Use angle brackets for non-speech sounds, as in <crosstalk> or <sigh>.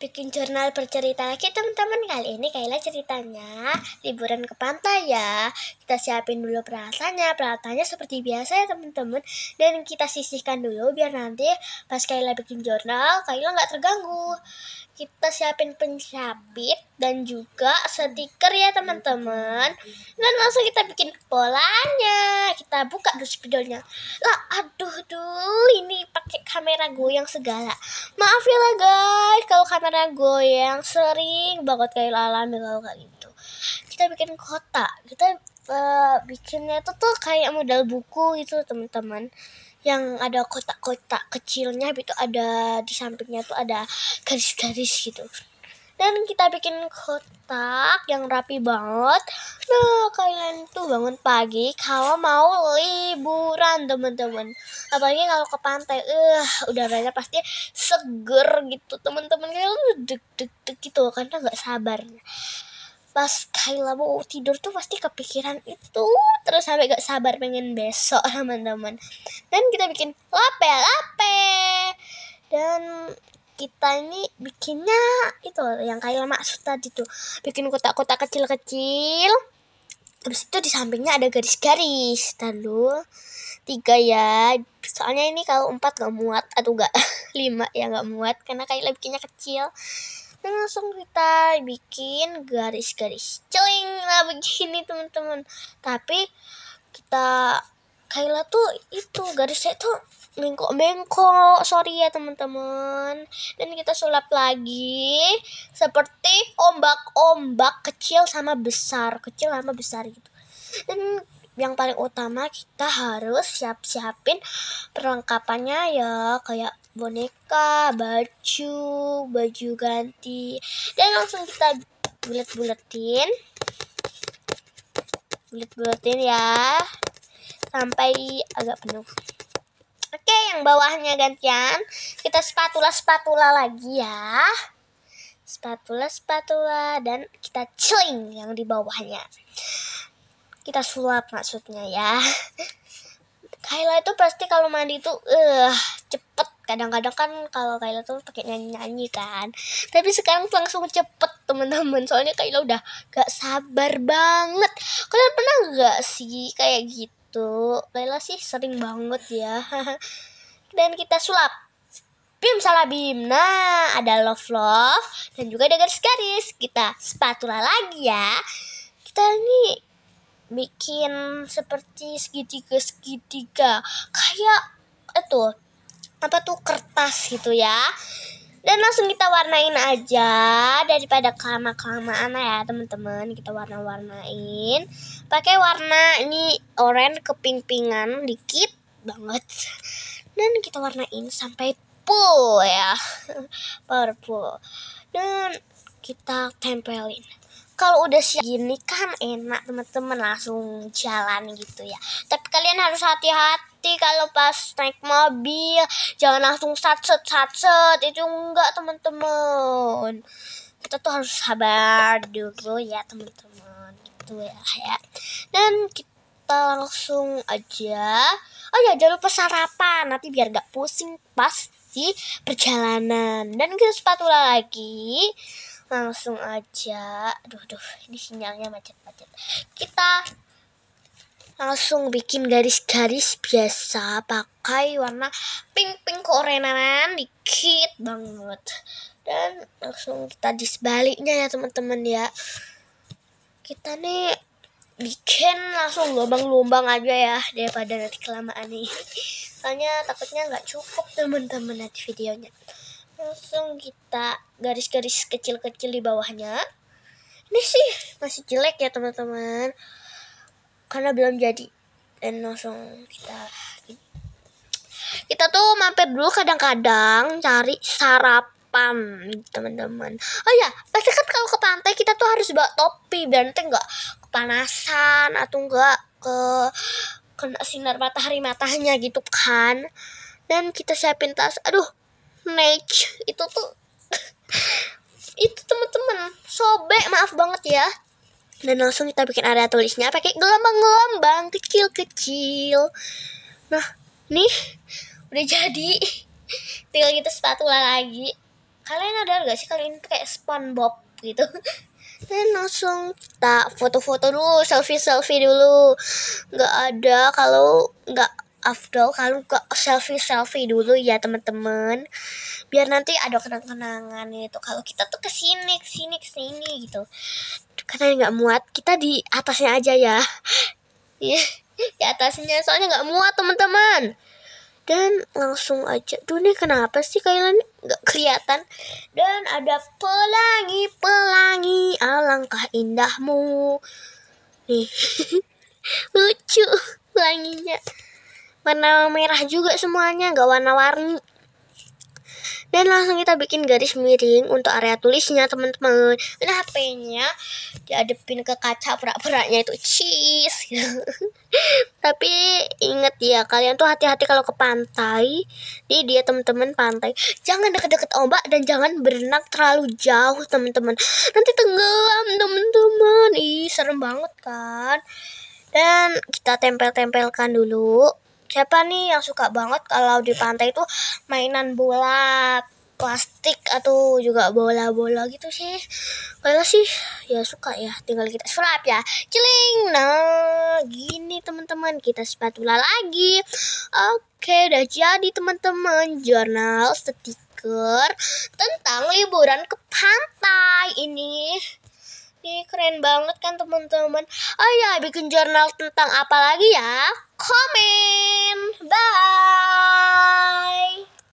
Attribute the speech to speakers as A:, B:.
A: bikin jurnal bercerita lagi teman-teman kali ini Kayla ceritanya liburan ke pantai ya kita siapin dulu perasaannya peralatannya seperti biasa ya teman-teman dan kita sisihkan dulu biar nanti pas Kayla bikin jurnal Kayla nggak terganggu kita siapin pencabit dan juga stiker ya teman-teman dan langsung kita bikin polanya kita buka dulu spidolnya lah aduh tuh ini pakai kamera goyang segala maaf ya lah guys kalau kamera karena gue yang sering banget kayak alami kalau kayak gitu kita bikin kotak kita uh, bikinnya itu tuh kayak modal buku gitu teman-teman yang ada kotak-kotak kecilnya itu ada di sampingnya tuh ada garis-garis gitu dan kita bikin kotak yang rapi banget nah bangun pagi kalau mau liburan teman-teman apalagi kalau ke pantai eh uh, udaranya pasti seger gitu teman-teman kayak deg deg deg gitu karena nggak sabarnya pas Kayla mau tidur tuh pasti kepikiran itu terus sampai gak sabar pengen besok <laughs> teman-teman dan kita bikin lape lape dan kita ini bikinnya itu yang Kayla maksud tadi tuh bikin kotak-kotak kecil-kecil terus itu di sampingnya ada garis-garis lalu tiga ya soalnya ini kalau empat nggak muat atau gak <laughs> lima ya nggak muat karena kayak bikinnya kecil dan nah, langsung kita bikin garis-garis celing lah begini teman-teman tapi kita Kayla tuh itu garisnya tuh bengkok-bengkok sorry ya teman-teman dan kita sulap lagi seperti ombak-ombak kecil sama besar kecil sama besar gitu dan yang paling utama kita harus siap-siapin perlengkapannya ya kayak boneka baju baju ganti dan langsung kita bulat-bulatin bulat-bulatin ya sampai agak penuh oke yang bawahnya gantian kita spatula spatula lagi ya spatula spatula dan kita celing yang di bawahnya kita sulap maksudnya ya Kayla itu pasti kalau mandi itu uh, cepet kadang-kadang kan kalau Kayla tuh pakai nyanyi-nyanyi kan tapi sekarang langsung cepet teman-teman soalnya Kayla udah gak sabar banget kalian pernah gak sih kayak gitu itu Laila sih sering banget ya <laughs> dan kita sulap Bim salah Bim Nah ada love love Dan juga ada garis-garis Kita spatula lagi ya Kita ini bikin seperti segitiga-segitiga Kayak itu Apa tuh kertas gitu ya dan langsung kita warnain aja daripada kelama kelamaan ya teman-teman kita warna-warnain pakai warna ini oranye keping-pingan dikit banget dan kita warnain sampai full ya <laughs> purple dan kita tempelin kalau udah siap gini kan enak teman-teman langsung jalan gitu ya tapi kalian harus hati-hati kalau pas naik mobil jangan langsung sat set itu enggak teman-teman kita tuh harus sabar dulu ya teman-teman gitu ya, ya dan kita kita langsung aja oh ya jangan lupa sarapan nanti biar gak pusing pas di perjalanan dan kita spatula lagi langsung aja aduh aduh ini sinyalnya macet-macet kita langsung bikin garis-garis biasa pakai warna pink-pink keorenan dikit banget dan langsung kita di sebaliknya ya teman-teman ya kita nih bikin langsung lubang-lubang aja ya daripada nanti kelamaan nih soalnya takutnya nggak cukup teman-teman nanti videonya langsung kita garis-garis kecil-kecil di bawahnya ini sih masih jelek ya teman-teman karena belum jadi dan langsung kita kita tuh mampir dulu kadang-kadang cari sarap pam teman-teman oh ya pasti kan kalau ke pantai kita tuh harus bawa topi biar nanti nggak kepanasan atau nggak ke kena sinar matahari matanya gitu kan dan kita siapin tas aduh match itu tuh <laughs> itu teman-teman sobek maaf banget ya dan langsung kita bikin area tulisnya pakai gelombang-gelombang kecil-kecil nah nih udah jadi tinggal kita sepatu lagi kalian ada gak sih kalian tuh kayak SpongeBob gitu <laughs> kalian langsung tak foto-foto dulu selfie selfie dulu nggak ada kalau nggak afdol kalau nggak selfie selfie dulu ya teman-teman biar nanti ada kenang-kenangan itu kalau kita tuh kesini kesini kesini gitu karena nggak muat kita di atasnya aja ya <laughs> iya, di atasnya soalnya nggak muat teman-teman dan langsung aja tuh nih kenapa sih kalian nggak kelihatan dan ada pelangi pelangi alangkah indahmu nih <laughs> lucu pelanginya warna merah juga semuanya nggak warna-warni dan langsung kita bikin garis miring untuk area tulisnya teman-teman dan HP-nya diadepin ke kaca pura-puranya itu cheese <laughs> tapi inget ya kalian tuh hati-hati kalau ke pantai ini dia teman-teman pantai jangan deket-deket ombak dan jangan berenang terlalu jauh teman-teman nanti tenggelam teman-teman ih serem banget kan dan kita tempel-tempelkan dulu siapa nih yang suka banget kalau di pantai itu mainan bola plastik atau juga bola-bola gitu sih kalau sih ya suka ya tinggal kita sulap ya celing nah gini teman-teman kita spatula lagi oke udah jadi teman-teman jurnal stiker tentang liburan ke pantai ini ini keren banget kan teman-teman oh ya bikin jurnal tentang apa lagi ya komen bye